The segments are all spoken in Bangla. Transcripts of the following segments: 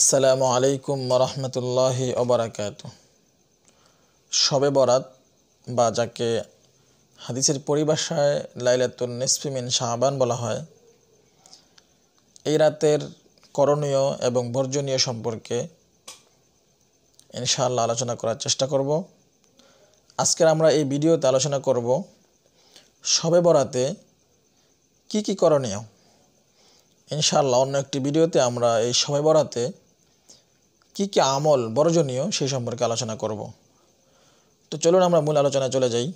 আসসালামু আলাইকুম রহমতুল্লাহি অবরাকাত শবে বরাত বা যাকে হাদিসের পরিভাষায় লাইলাতুল নিসফিমিন শাহবান বলা হয় এই রাতের করণীয় এবং বর্জনীয় সম্পর্কে ইনশাআল্লাহ আলোচনা করার চেষ্টা করব আজকের আমরা এই ভিডিওতে আলোচনা করব শবে বরাতে কি কি করণীয় ইনশাআল্লাহ অন্য একটি ভিডিওতে আমরা এই শবে বরাতে কি কি আমল বর্জনীয় সেই সম্পর্কে আলোচনা করব তো চলুন আমরা মূল আলোচনায় চলে যাই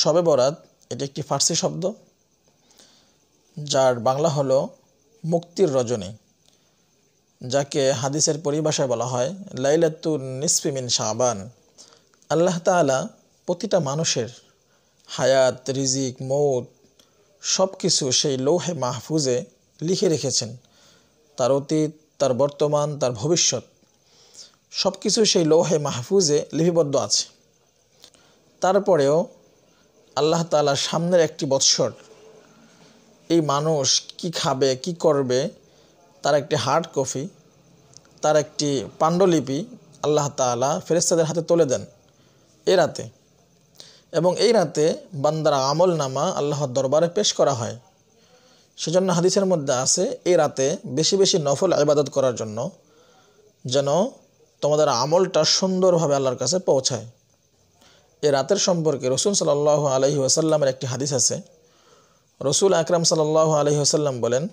শবে বরাত এটি একটি ফার্সি শব্দ যার বাংলা হলো মুক্তির রজনী যাকে হাদিসের পরিভাষায় বলা হয় লাইলাতুর নিসফিমিন শাহবান আল্লাহ তালা প্রতিটা মানুষের হায়াত রিজিক মৌত সব কিছু সেই লৌহে মাহফুজে লিখে রেখেছেন তার অতীত তার বর্তমান তার ভবিষ্যৎ সব কিছু সেই লৌহে মাহফুজে লিপিবদ্ধ আছে তারপরেও আল্লাহ তালার সামনের একটি বৎসর এই মানুষ কি খাবে কি করবে তার একটি হার্ড কপি তার একটি পাণ্ডুলিপি আল্লাহ তালা ফেরেস্তাদের হাতে তুলে দেন এ রাতে এবং এই রাতে বান্দারা আমল নামা আল্লাহর দরবারে পেশ করা হয় সেজন্য হাদিসের মধ্যে আছে এই রাতে বেশি বেশি নফল আবাদত করার জন্য যেন তোমাদের আমলটা সুন্দরভাবে আল্লাহর কাছে পৌঁছায় এ রাতের সম্পর্কে রসুল সাল আলহি ওসাল্লামের একটি হাদিস আছে রসুল আকরাম সাল আলহি ওসাল্লাম বলেন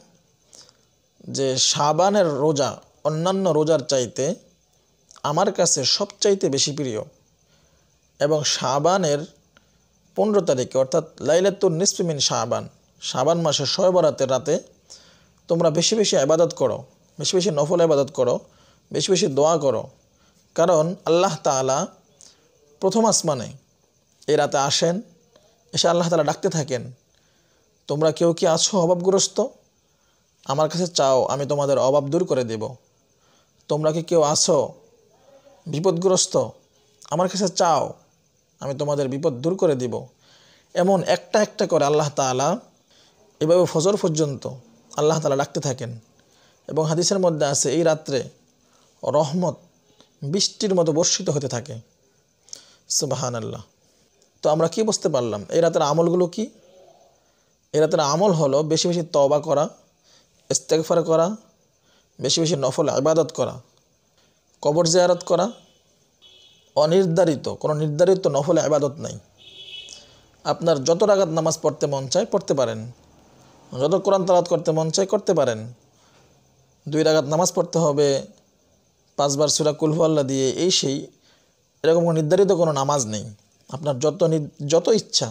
যে সাবানের রোজা অন্যান্য রোজার চাইতে আমার কাছে সবচাইতে বেশি প্রিয় এবং সাবানের পনেরো তারিখে অর্থাৎ লাইলাতুর নিসফিমিন শাহবান শাবান মাসে শয় বরাতের রাতে তোমরা বেশি বেশি আবাদত করো বেশি বেশি নফল আবাদত করো বেশি বেশি দোয়া করো কারণ আল্লাহ তালা প্রথম আসমানে এ রাতে আসেন এসে আল্লাহ তালা ডাকতে থাকেন তোমরা কেউ কি আছো অভাবগ্রস্ত আমার কাছে চাও আমি তোমাদের অভাব দূর করে দেব তোমরা কি কেউ আছো বিপদগ্রস্ত আমার কাছে চাও আমি তোমাদের বিপদ দূর করে দিব এমন একটা একটা করে আল্লাহ তালা এভাবে ফজর পর্যন্ত আল্লাহ তালা ডাকতে থাকেন এবং হাদিসের মধ্যে আছে এই রাত্রে রহমত বৃষ্টির মতো বর্ষিত হতে থাকে সুবাহান আল্লাহ তো আমরা কি বুঝতে পারলাম এই রাতের আমলগুলো কি এই রাতের আমল হলো বেশি বেশি তবা করা ইস্তেকফার করা বেশি বেশি নফল আবাদত করা কবর জায়ারত করা অনির্ধারিত কোনো নির্ধারিত নফল আবাদত নাই আপনার যত রাগাত নামাজ পড়তে মন চায় পড়তে পারেন যত কোরআন তালাত করতে মন চাই করতে পারেন দুই রাগাত নামাজ পড়তে হবে পাঁচবার সুরা কুলহুয়াল্লা দিয়ে এই সেই এরকম কোনো নির্ধারিত কোনো নামাজ নেই আপনার যত যত ইচ্ছা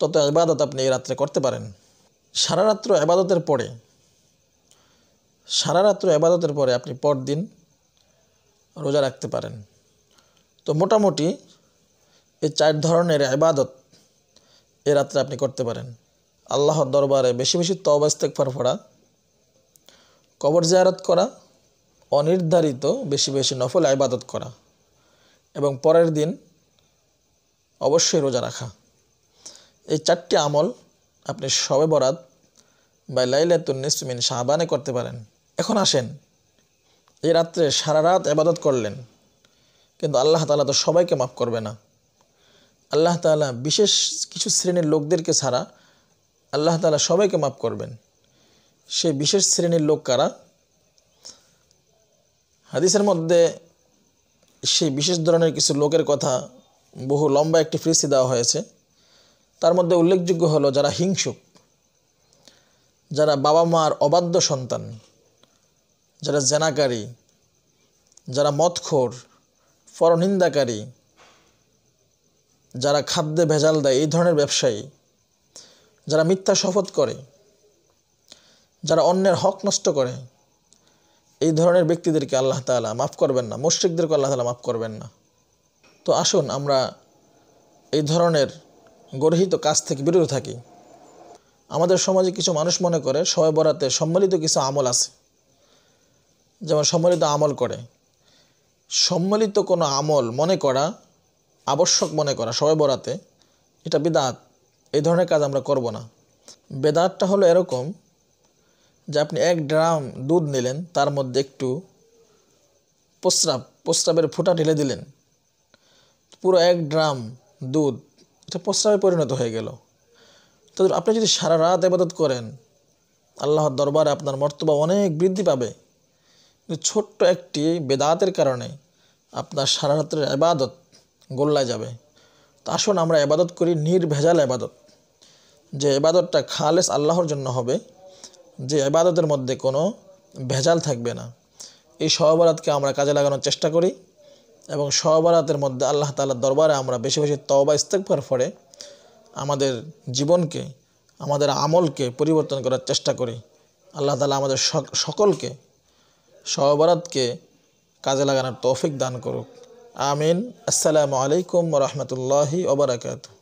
তত আবাদত আপনি এই রাত্রে করতে পারেন সারা রাত্র আবাদতের পরে সারা রাত্র আবাদতের পরে আপনি পরদিন রোজা রাখতে পারেন তো মোটামুটি এই চার ধরনের আবাদত এ রাত্রে আপনি করতে পারেন আল্লাহর দরবারে বেশি বেশি তবাস্তেক ফার ফোড়া কবর জায়ারত করা অনির্ধারিত বেশি বেশি নফল আইবাদত করা এবং পরের দিন অবশ্যই রোজা রাখা এই চারটি আমল আপনি সবে বরাত বা লাইলাতুন্নিসমিন শাহবানে করতে পারেন এখন আসেন এই রাত্রে সারা রাত আবাদত করলেন কিন্তু আল্লাহ তালা তো সবাইকে মাফ করবে না আল্লাহ তালা বিশেষ কিছু শ্রেণীর লোকদেরকে ছাড়া আল্লাহ তালা সবাইকে মাফ করবেন সে বিশেষ শ্রেণীর লোক কারা হাদিসের মধ্যে সেই বিশেষ ধরনের কিছু লোকের কথা বহু লম্বা একটি ফ্রিসি দেওয়া হয়েছে তার মধ্যে উল্লেখযোগ্য হলো যারা হিংসুক যারা বাবা মার অবাধ্য সন্তান যারা জেনাকারী যারা মদখোর পরনিন্দাকারী যারা খাদ্যে ভেজাল দেয় এই ধরনের ব্যবসায়ী যারা মিথ্যা শপথ করে যারা অন্যের হক নষ্ট করে এই ধরনের ব্যক্তিদেরকে আল্লাহ তালা মাফ করবেন না মুশ্রিকদেরকে আল্লাহ তালা মাফ করবেন না তো আসুন আমরা এই ধরনের গর্হিত কাজ থেকে বিরত থাকি আমাদের সমাজে কিছু মানুষ মনে করে সবাই বরাতে সম্মিলিত কিছু আমল আছে যেমন সম্মিলিত আমল করে সম্মিলিত কোনো আমল মনে করা আবশ্যক মনে করা সবাই বরাতে এটা বিদাত এই ধরনের কাজ আমরা করব না বেদাতটা হলো এরকম যে আপনি এক ড্রাম দুধ নিলেন তার মধ্যে একটু প্রস্রাব প্রস্রাবের ফোঁটা ঢেলে দিলেন পুরো এক ড্রাম দুধ এটা প্রস্রাবে পরিণত হয়ে গেল তো আপনি যদি সারা রাত এবাদত করেন আল্লাহর দরবারে আপনার মর্তবা অনেক বৃদ্ধি পাবে ছোট্ট একটি বেদাতের কারণে আপনার সারা রাতের আবাদত গোল্লায় যাবে আসুন আমরা এবাদত করি নির্ভেজাল এবাদত যে এবাদতটা খালেস আল্লাহর জন্য হবে যে এবাদতের মধ্যে কোনো ভেজাল থাকবে না এই সহবরাতকে আমরা কাজে লাগানোর চেষ্টা করি এবং সহবরাতের মধ্যে আল্লাহ তালার দরবারে আমরা বেশি বেশি তবা ইস্তেকবার ফলে আমাদের জীবনকে আমাদের আমলকে পরিবর্তন করার চেষ্টা করি আল্লাহ তালা আমাদের সকলকে সহবরাতকে কাজে লাগানোর তৌফিক দান করুক আমিন আসসালামু আলাইকুম রহমতুল্লাহি ওবরাকাতু